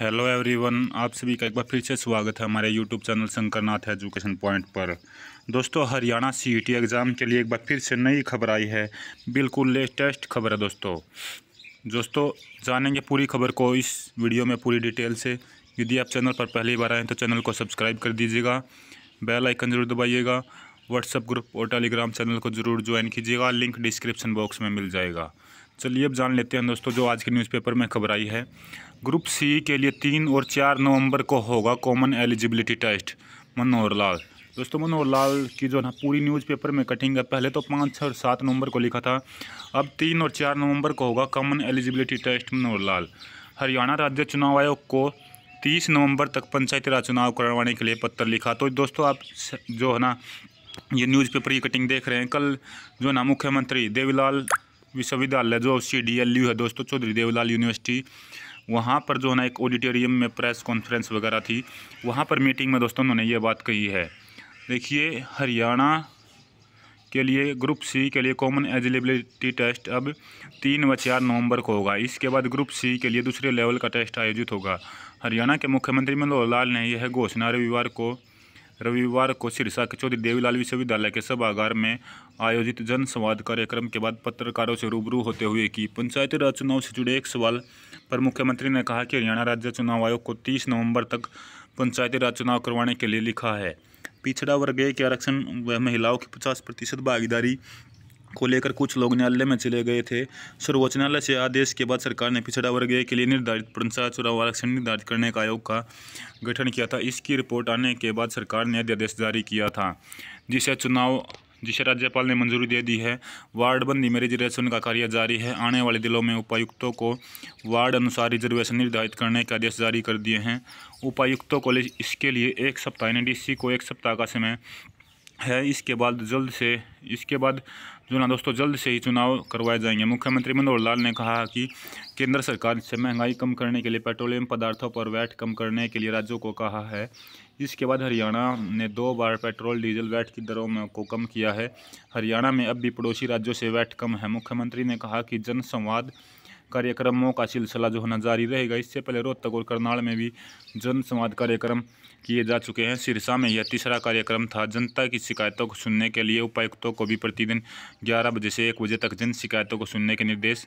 hello everyone आप सभी का एक बार फिर से स्वागत है हमारे YouTube channel Shankarnath education point पर दोस्तों हरियाणा सी e एग्ज़ाम के लिए एक बार फिर से नई खबर आई है बिल्कुल लेटेस्ट खबर है दोस्तों दोस्तों जानेंगे पूरी खबर को इस वीडियो में पूरी डिटेल से यदि आप चैनल पर पहली बार आएँ तो चैनल को सब्सक्राइब कर दीजिएगा बेल आइकन ज़रूर दबाइएगा व्हाट्सअप ग्रुप और टेलीग्राम चैनल को ज़रूर ज्वाइन कीजिएगा लिंक डिस्क्रिप्शन बॉक्स में मिल जाएगा चलिए अब जान लेते हैं दोस्तों जो आज के न्यूज़पेपर में खबर आई है ग्रुप सी के लिए तीन और चार नवंबर को होगा common eligibility test Manohar Lal दोस्तों मनोहर लाल की जो ना पूरी न्यूज़पेपर में कटिंग है पहले तो पाँच छः और सात नवंबर को लिखा था अब तीन और चार नवंबर को होगा common eligibility test Manohar Lal Haryana राज्य चुनाव आयोग को तीस नवंबर तक पंचायती राज चुनाव करवाने के लिए पत्र लिखा तो दोस्तों आप जो है ना ये न्यूज़पेपर की कटिंग देख रहे हैं कल जो ना मुख्यमंत्री देवीलाल विश्वविद्यालय जो सी डी एल यू है दोस्तों चौधरी देवलाल यूनिवर्सिटी वहाँ पर जो है ना एक ऑडिटोरियम में प्रेस कॉन्फ्रेंस वगैरह थी वहाँ पर मीटिंग में दोस्तों उन्होंने ये बात कही है देखिए हरियाणा के लिए ग्रुप सी के लिए कॉमन एलिजिबिलिटी टेस्ट अब तीन व चार नवंबर को होगा इसके बाद ग्रुप सी के लिए दूसरे लेवल का टेस्ट आयोजित होगा हरियाणा के मुख्यमंत्री मनोहर लाल ने यह घोषणा रविवार को रविवार को सिरसा के चौधरी देवीलाल विश्वविद्यालय के सभागार में आयोजित जन संवाद कार्यक्रम के बाद पत्रकारों से रूबरू होते हुए कि पंचायती राज चुनाव से जुड़े एक सवाल पर मुख्यमंत्री ने कहा कि हरियाणा राज्य चुनाव आयोग को 30 नवंबर तक पंचायती राज चुनाव करवाने के लिए लिखा है पिछड़ा वर्ग के आरक्षण व महिलाओं की पचास प्रतिशत भागीदारी को लेकर कुछ लोग न्यायालय में चले गए थे सर्वोच्च न्यायालय से आदेश के बाद सरकार ने पिछड़ा वर्ग के लिए निर्धारित पंचायत चुनाव आरक्षण निर्धारित करने का आयोग का गठन किया था इसकी रिपोर्ट आने के बाद सरकार ने अध्यादेश जारी किया था जिसे चुनाव जिसे राज्यपाल ने मंजूरी दे दी है वार्डबंदी में रिजर्वेशन का कार्य जारी है आने वाले दिनों में उपायुक्तों को वार्ड अनुसार रिजर्वेशन निर्धारित करने के आदेश जारी कर दिए हैं उपायुक्तों को इसके लिए एक सप्ताह यानी डी को एक सप्ताह का समय है इसके बाद जल्द से इसके बाद जो ना दोस्तों जल्द से ही चुनाव करवाए जाएंगे मुख्यमंत्री मनोहर लाल ने कहा कि केंद्र सरकार से महंगाई कम करने के लिए पेट्रोलियम पदार्थों पर वैट कम करने के लिए राज्यों को कहा है इसके बाद हरियाणा ने दो बार पेट्रोल डीजल वैट की दरों में को कम किया है हरियाणा में अब भी पड़ोसी राज्यों से वैट कम है मुख्यमंत्री ने कहा कि जनसंवाद कार्यक्रमों का सिलसिला जो होना जारी रहेगा इससे पहले रोहतक और करनाल में भी जनसंवाद कार्यक्रम किए जा चुके हैं सिरसा में यह तीसरा कार्यक्रम था जनता की शिकायतों को सुनने के लिए उपायुक्तों को भी प्रतिदिन ग्यारह बजे से एक बजे तक जन शिकायतों को सुनने के निर्देश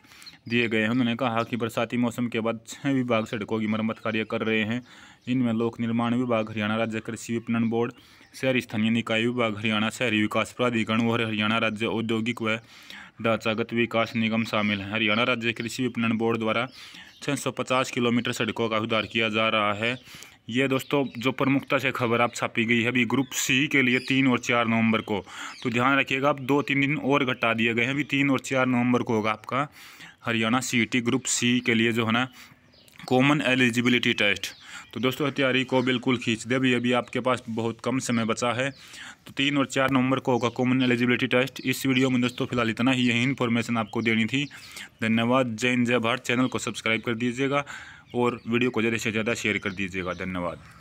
दिए गए हैं उन्होंने कहा कि बरसाती मौसम के बाद छः विभाग सड़कों की मरम्मत कार्य कर रहे हैं इनमें लोक निर्माण विभाग हरियाणा राज्य कृषि विपणन बोर्ड शहरी स्थानीय निकाय विभाग हरियाणा शहरी विकास प्राधिकरण और हरियाणा राज्य औद्योगिक व ढांचागत विकास निगम शामिल हैं हरियाणा राज्य कृषि विपणन बोर्ड द्वारा 650 किलोमीटर सड़कों का उद्धार किया जा रहा है ये दोस्तों जो प्रमुखता से खबर आप छापी गई है अभी ग्रुप सी के लिए तीन और चार नवंबर को तो ध्यान रखिएगा आप दो तीन दिन और घटा दिए गए हैं अभी तीन और चार नवंबर को होगा आपका Haryana C e group C के लिए जो है ना कॉमन एलिजिबिलिटी टेस्ट तो दोस्तों हथियारी को बिल्कुल खींच दे अभी अभी आपके पास बहुत कम समय बचा है तो तीन और चार नवंबर को होगा कॉमन एलिजिबिलिटी टेस्ट इस वीडियो में दोस्तों फिलहाल इतना ही यही इन्फॉर्मेशन आपको देनी थी धन्यवाद जय जय भारत चैनल को सब्सक्राइब कर दीजिएगा और वीडियो को ज़्यादा से ज़्यादा शेयर कर दीजिएगा धन्यवाद